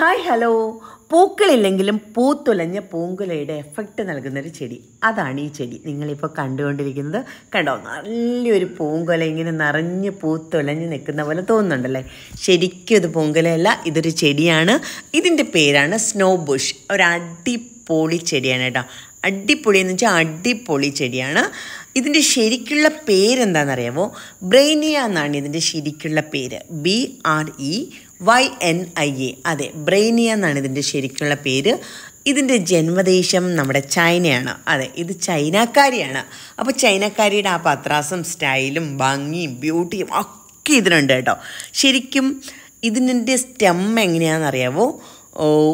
hi hello പൂക്കളില്ലെങ്കിലും പൂത്തുലഞ്ഞ പൂങ്കുലയുടെ എഫക്റ്റ് നൽകുന്നൊരു ചെടി അതാണ് ഈ ചെടി നിങ്ങളിപ്പോൾ കണ്ടുകൊണ്ടിരിക്കുന്നത് കണ്ടോ നല്ലൊരു പൂങ്കുല ഇങ്ങനെ നിറഞ്ഞ് പൂത്തുലഞ്ഞ് നിൽക്കുന്ന പോലെ തോന്നുന്നുണ്ടല്ലേ ശരിക്കും ഇത് പൂങ്കുലയല്ല ഇതൊരു ചെടിയാണ് ഇതിൻ്റെ പേരാണ് സ്നോ ബുഷ് ഒരു അടിപൊളി ചെടിയാണ് കേട്ടോ അടിപൊളി എന്ന് വെച്ചാൽ അടിപൊളി ചെടിയാണ് ഇതിൻ്റെ ശരിക്കുള്ള പേരെന്താണെന്നറിയാമോ ബ്രെയിനിയ എന്നാണ് ഇതിൻ്റെ ശരിക്കുള്ള പേര് B R E Y N I A അതെ ബ്രെയിനിയ എന്നാണ് ഇതിൻ്റെ ശരിക്കുള്ള പേര് ഇതിൻ്റെ ജന്മദേശം നമ്മുടെ ചൈനയാണ് അതെ ഇത് ചൈനക്കാരിയാണ് അപ്പോൾ ചൈനക്കാരിയുടെ ആ പത്രാസും സ്റ്റൈലും ഭംഗിയും ബ്യൂട്ടിയും ഒക്കെ ഇതിനുണ്ട് കേട്ടോ ശരിക്കും ഇതിൻ്റെ സ്റ്റെം അറിയാവോ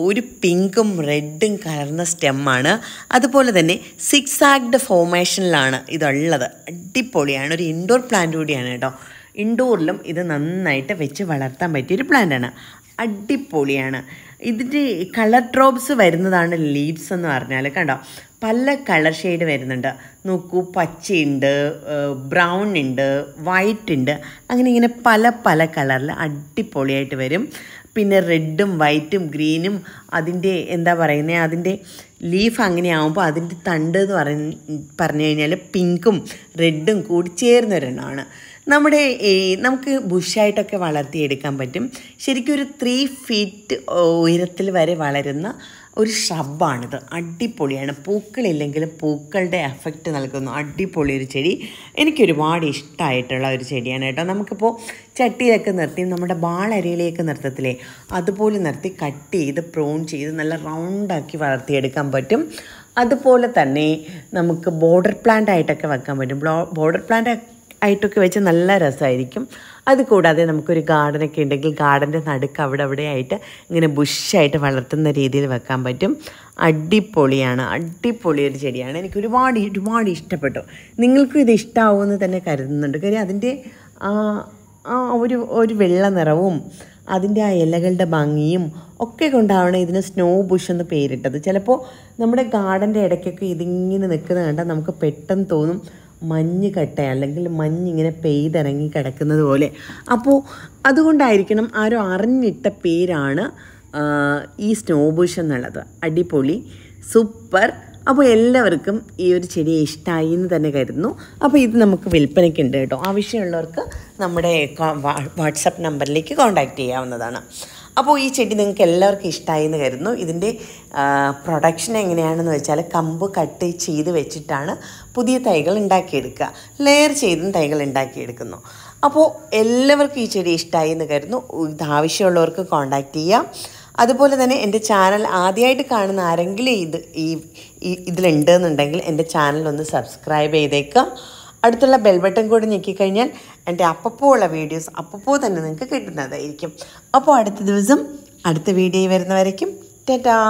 ഒരു പിങ്കും റെഡും കലർന്ന സ്റ്റെമ്മാണ് അതുപോലെ തന്നെ സിക്സ് ആക്ഡ് ഫോർമേഷനിലാണ് ഇതുള്ളത് അടിപൊളിയാണ് ഒരു ഇൻഡോർ പ്ലാന്റ് കൂടിയാണ് കേട്ടോ ഇൻഡോറിലും ഇത് നന്നായിട്ട് വെച്ച് വളർത്താൻ പറ്റിയൊരു പ്ലാന്റാണ് അടിപൊളിയാണ് ഇതിൻ്റെ കളർ ഡ്രോപ്സ് വരുന്നതാണ് ലീവ്സ് എന്ന് പറഞ്ഞാൽ കണ്ടോ പല കളർ ഷെയ്ഡ് വരുന്നുണ്ട് നോക്കൂ പച്ചയുണ്ട് ബ്രൗൺ ഉണ്ട് വൈറ്റ് ഉണ്ട് അങ്ങനെ ഇങ്ങനെ പല പല കളറിൽ അടിപൊളിയായിട്ട് വരും പിന്നെ റെഡും വൈറ്റും ഗ്രീനും അതിൻ്റെ എന്താ പറയുന്നത് അതിൻ്റെ ലീഫ് അങ്ങനെ ആകുമ്പോൾ അതിൻ്റെ തണ്ട് എന്ന് പറഞ്ഞ് പറഞ്ഞു കഴിഞ്ഞാൽ പിങ്കും റെഡും കൂടി ചേർന്നൊരെണ്ണമാണ് നമ്മുടെ നമുക്ക് ബുഷായിട്ടൊക്കെ വളർത്തിയെടുക്കാൻ പറ്റും ശരിക്കും ഒരു ത്രീ ഫീറ്റ് ഉയരത്തിൽ വരെ വളരുന്ന ഒരു ഷബ്ബാണിത് അടിപൊളിയാണ് പൂക്കളില്ലെങ്കിലും പൂക്കളുടെ എഫക്റ്റ് നൽകുന്നു അടിപൊളി ഒരു ചെടി എനിക്കൊരുപാട് ഇഷ്ടമായിട്ടുള്ള ഒരു ചെടിയാണ് കേട്ടോ നമുക്കിപ്പോൾ ചട്ടിയിലൊക്കെ നിർത്തി നമ്മുടെ ബാളരയിലേക്ക് നിർത്തത്തില്ലേ അതുപോലെ നിർത്തി കട്ട് ചെയ്ത് പ്രോൺ ചെയ്ത് നല്ല റൗണ്ടാക്കി വളർത്തിയെടുക്കാൻ പറ്റും അതുപോലെ തന്നെ നമുക്ക് ബോർഡർ പ്ലാന്റ് ആയിട്ടൊക്കെ വെക്കാൻ പറ്റും ബോർഡർ പ്ലാന്റ് ആയിട്ടൊക്കെ വെച്ച് നല്ല രസമായിരിക്കും അതുകൂടാതെ നമുക്കൊരു ഗാർഡനൊക്കെ ഉണ്ടെങ്കിൽ ഗാർഡൻ്റെ നടുക്ക് അവിടെ അവിടെ ആയിട്ട് ഇങ്ങനെ ബുഷായിട്ട് വളർത്തുന്ന രീതിയിൽ വെക്കാൻ പറ്റും അടിപൊളിയാണ് അടിപൊളി ഒരു ചെടിയാണ് എനിക്ക് ഒരുപാട് ഒരുപാട് ഇഷ്ടപ്പെട്ടു നിങ്ങൾക്കും ഇത് ഇഷ്ടമാവുമെന്ന് തന്നെ കരുതുന്നുണ്ട് കാര്യം അതിൻ്റെ ആ ഒരു ഒരു വെള്ള നിറവും അതിൻ്റെ ആ ഇലകളുടെ ഭംഗിയും ഒക്കെ കൊണ്ടാണ് ഇതിന് സ്നോ ബുഷ് എന്ന് പേരിട്ടത് ചിലപ്പോൾ നമ്മുടെ ഗാർഡൻ്റെ ഇടയ്ക്കൊക്കെ ഇതിങ്ങനെ നിൽക്കുന്നത് കണ്ടാൽ നമുക്ക് പെട്ടെന്ന് തോന്നും മഞ്ഞ് കട്ട അല്ലെങ്കിൽ മഞ്ഞിങ്ങനെ പെയ്തിറങ്ങി കിടക്കുന്നത് പോലെ അപ്പോൾ അതുകൊണ്ടായിരിക്കണം ആരോ അറിഞ്ഞിട്ട പേരാണ് ഈ ബുഷ് എന്നുള്ളത് അടിപൊളി സൂപ്പർ അപ്പോൾ എല്ലാവർക്കും ഈ ഒരു ചെടി ഇഷ്ടമായി എന്ന് തന്നെ കരുതുന്നു അപ്പോൾ ഇത് നമുക്ക് വിൽപ്പനയ്ക്കുണ്ട് കേട്ടോ ആവശ്യമുള്ളവർക്ക് നമ്മുടെ വാട്സപ്പ് നമ്പറിലേക്ക് കോൺടാക്റ്റ് ചെയ്യാവുന്നതാണ് അപ്പോൾ ഈ ചെടി നിങ്ങൾക്ക് എല്ലാവർക്കും ഇഷ്ടമായി എന്ന് കരുതുന്നു ഇതിൻ്റെ പ്രൊഡക്ഷൻ എങ്ങനെയാണെന്ന് വെച്ചാൽ കമ്പ് കട്ട് ചെയ്ത് വെച്ചിട്ടാണ് പുതിയ തൈകൾ ഉണ്ടാക്കിയെടുക്കുക ലെയർ ചെയ്തും തൈകൾ ഉണ്ടാക്കിയെടുക്കുന്നു അപ്പോൾ എല്ലാവർക്കും ഈ ചെടി ഇഷ്ടമായി എന്ന് കരുതുന്നു ഇത് ആവശ്യമുള്ളവർക്ക് കോൺടാക്റ്റ് ചെയ്യാം അതുപോലെ തന്നെ എൻ്റെ ചാനൽ ആദ്യമായിട്ട് കാണുന്ന ആരെങ്കിലും ഇത് ഈ ഇതിലുണ്ടെന്നുണ്ടെങ്കിൽ എൻ്റെ ചാനൽ ഒന്ന് സബ്സ്ക്രൈബ് ചെയ്തേക്കാം അടുത്തുള്ള ബെൽബട്ടൺ കൂടെ ഞെക്കിക്കഴിഞ്ഞാൽ എൻ്റെ ഉള്ള വീഡിയോസ് അപ്പപ്പോൾ തന്നെ നിങ്ങൾക്ക് കിട്ടുന്നതായിരിക്കും അപ്പോൾ അടുത്ത ദിവസം അടുത്ത വീഡിയോ വരുന്നവരേക്കും ടാറ്റാ